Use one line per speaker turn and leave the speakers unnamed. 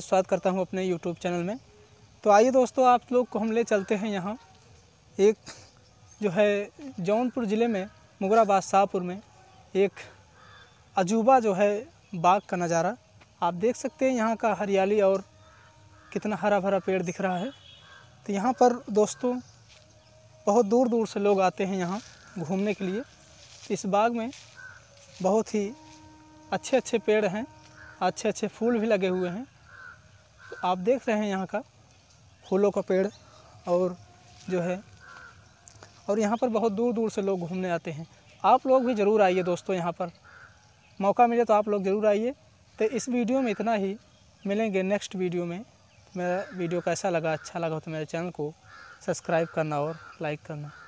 स्वागत करता हूँ अपने यूट्यूब चैनल में तो आइए दोस्तों आप लोग को हम ले चलते हैं यहाँ एक जो है जौनपुर ज़िले में मुगराबाद शाहपुर में एक अजूबा जो है बाग का नज़ारा आप देख सकते हैं यहाँ का हरियाली और कितना हरा भरा पेड़ दिख रहा है तो यहाँ पर दोस्तों बहुत दूर दूर से लोग आते हैं यहाँ घूमने के लिए इस बाग में बहुत ही अच्छे अच्छे पेड़ हैं अच्छे अच्छे फूल भी लगे हुए हैं आप देख रहे हैं यहाँ का फूलों का पेड़ और जो है और यहाँ पर बहुत दूर दूर से लोग घूमने आते हैं आप लोग भी ज़रूर आइए दोस्तों यहाँ पर मौका मिले तो आप लोग ज़रूर आइए तो इस वीडियो में इतना ही मिलेंगे नेक्स्ट वीडियो में मेरा वीडियो कैसा लगा अच्छा लगा तो मेरे चैनल को सब्सक्राइब करना और लाइक करना